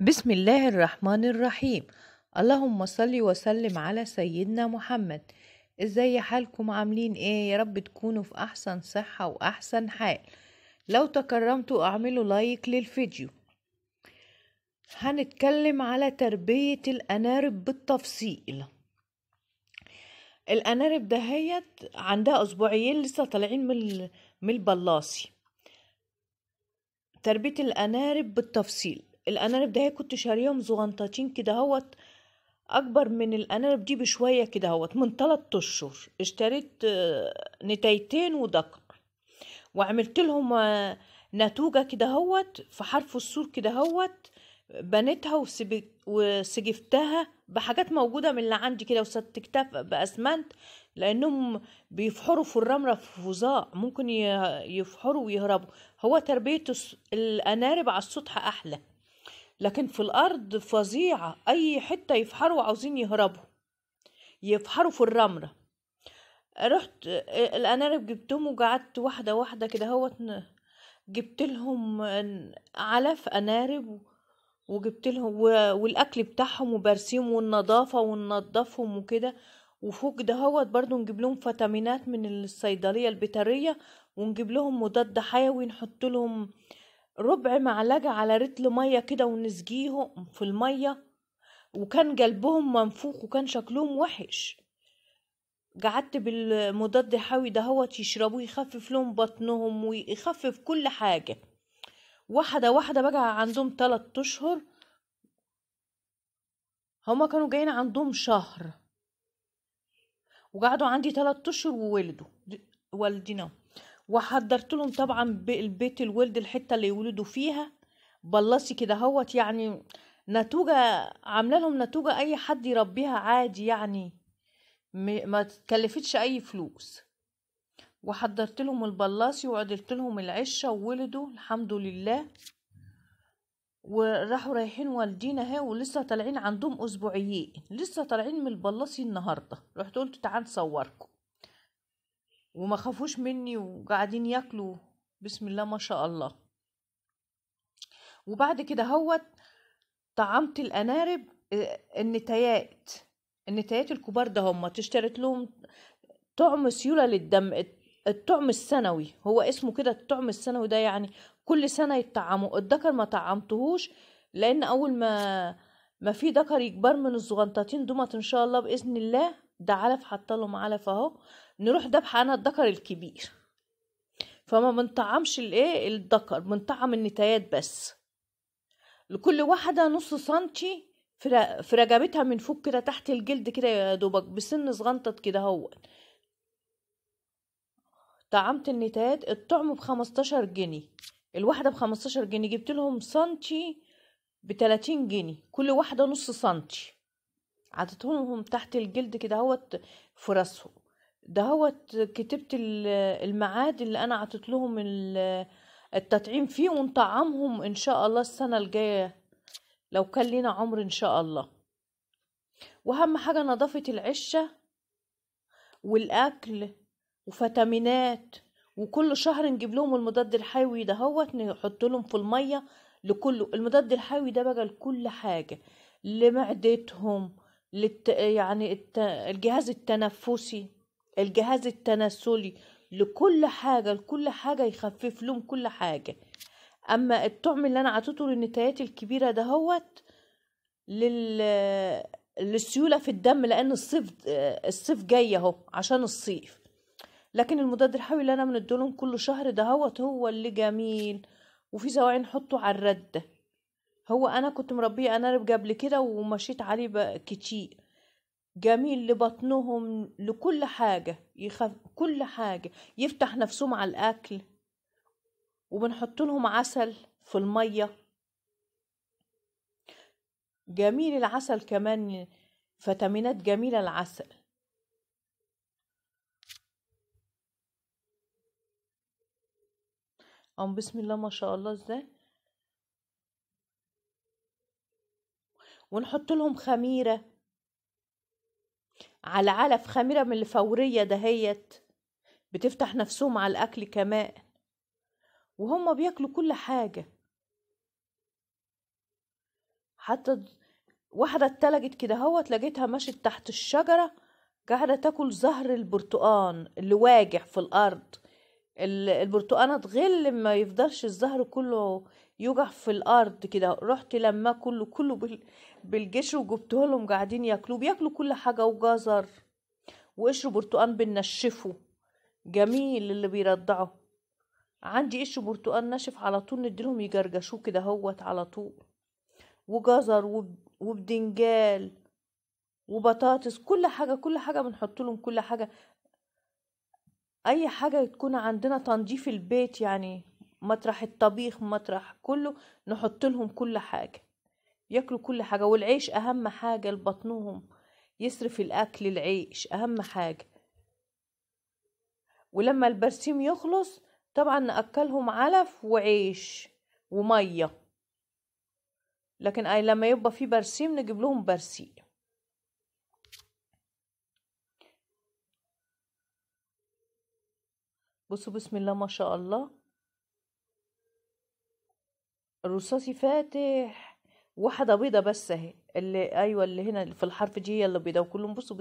بسم الله الرحمن الرحيم اللهم صل وسلم على سيدنا محمد ازاي حالكم عاملين ايه يا رب تكونوا في احسن صحة واحسن حال لو تكرمتوا اعملوا لايك للفيديو هنتكلم على تربية الانارب بالتفصيل الانارب دهيت عندها اسبوعين لسه طالعين من البلاصي تربية الانارب بالتفصيل الأنانب ده كنت شاريهم زغنطتين كده هوت أكبر من الأنانب دي بشوية كده هوت من تلات أشهر اشتريت آه، نتايتين ودقة وعملت لهم آه، نتوجة كده هوت في حرف السور كده هوت بنيتها وسجفتها بحاجات موجودة من اللي عندي كده وستكتها بأسمنت لأنهم بيفحروا في الرملة في فظاع ممكن يفحروا ويهربوا هو تربية الأنارب على السطح أحلى لكن في الأرض فظيعة أي حتة يفحروا عاوزين يهربوا يفحروا في الرملة رحت الأنارب جبتهم وقعدت واحدة واحدة كده هوت جبت لهم علف أنارب وجبت لهم والأكل بتاعهم وبرسيم والنظافة وننظفهم وكده وفوق هوت برضو نجيب لهم فيتامينات من الصيدلية البيطرية ونجيب لهم مضاد حيوي نحط لهم آه ربع معلقة على رتل مية كده ونسجيهم في المية وكان قلبهم منفوخ وكان شكلهم وحش قعدت بالمضاد حيوي دهوت يشربوه يخفف لهم بطنهم ويخفف كل حاجة واحدة واحدة بقى عندهم تلات أشهر هما كانوا جايين عندهم شهر وقعدوا عندي تلات أشهر وولدوا والدينا وحضرت لهم طبعا البيت الولد الحته اللي يولدوا فيها بلصي كده هوت يعني نتوجه عامله لهم نتوجه اي حد يربيها عادي يعني ما تكلفتش اي فلوس وحضرت لهم البلاصي وعدلت لهم العشه وولدوا الحمد لله وراحوا رايحين والدينا اهي ولسه طالعين عندهم اسبوعيين لسه طالعين من البلاصي النهارده رحت قلت تعال نصوركم وما خافوش مني وقاعدين ياكلوا بسم الله ما شاء الله وبعد كده هوت طعمت الانارب آه، النتايات النتايات الكبار ده هم تشترط لهم طعم سيولة للدم الطعم السنوي هو اسمه كده الطعم السنوي ده يعني كل سنة يتطعموا الدكر ما طعمتهوش لان اول ما ما في دكر يكبر من الزغنطتين دومت ان شاء الله باذن الله ده علف حاطه لهم علف اهو نروح انا الذكر الكبير فما منطعمش الايه الذكر منطعم النتايات بس لكل واحدة نص سنتي في رقبتها من فوق كده تحت الجلد كده يا دوبك بسن صغنطت كده هو طعمت النتايات الطعم بخمستاشر جنيه الواحدة بخمستاشر جنيه جبت لهم سنتي بتلاتين جنيه كل واحدة نص سنتي عطيتهم تحت الجلد كده هو فرصهم هو كتبت الميعاد اللي انا عطيت لهم التطعيم فيه ونطعمهم ان شاء الله السنه الجايه لو كان لينا عمر ان شاء الله واهم حاجه نظافه العشه والاكل وفيتامينات وكل شهر نجيب لهم المضاد الحيوي دهوت نحط لهم في الميه لكل المضاد الحيوي ده بقى لكل حاجه لمعدتهم للت... يعني الت... الجهاز التنفسي الجهاز التناسلي لكل حاجه لكل حاجه يخفف لهم كل حاجه اما الطعم اللي انا عطيته للنتايات الكبيره دهوت لل للسيوله في الدم لان الصيف الصيف جاي اهو عشان الصيف لكن المضاد الحيوي اللي انا بنديلهم كل شهر دهوت هو اللي جميل وفي سواعين نحطه على الرده هو انا كنت مربيه انارب قبل كده ومشيت عليه كتير جميل لبطنهم لكل حاجة يخف كل حاجة يفتح نفسهم على الأكل وبنحط لهم عسل في المية جميل العسل كمان فيتامينات جميلة العسل أم بسم الله ما شاء الله ازاي ونحط لهم خميره على علف خميرة من الفورية دهيت بتفتح نفسهم على الأكل كمان وهم بياكلوا كل حاجة حتى واحدة اتلجت كده هوت لقيتها مشيت تحت الشجرة قاعدة تاكل زهر البرتقان اللي واجع في الأرض البرتقانه تغل ما يفضلش الزهر كله يوجع في الارض كده رحت لما كله كله بالجشر وجبته لهم قاعدين ياكلوه بياكلوا كل حاجه وجزر وقشر برتقان بننشفه جميل اللي بيرضعه عندي قشر برتقان ناشف على طول نديلهم يجرجشوه كده هوت على طول وجزر وب... وبدنجال وبطاطس كل حاجة كل حاجة بنحط لهم كل حاجة اي حاجه تكون عندنا تنظيف البيت يعني مطرح الطبيخ مطرح كله نحط لهم كل حاجه ياكلوا كل حاجه والعيش اهم حاجه لبطنهم يصرف الاكل العيش اهم حاجه ولما البرسيم يخلص طبعا ناكلهم علف وعيش وميه لكن اي لما يبقى في برسيم نجيب لهم برسيم بصوا بسم الله ما شاء الله الرصاصي فاتح واحدة بيضة بس اهي اللي ايوه اللي هنا في الحرف جي هي اللي بيضة وكلهم بصوا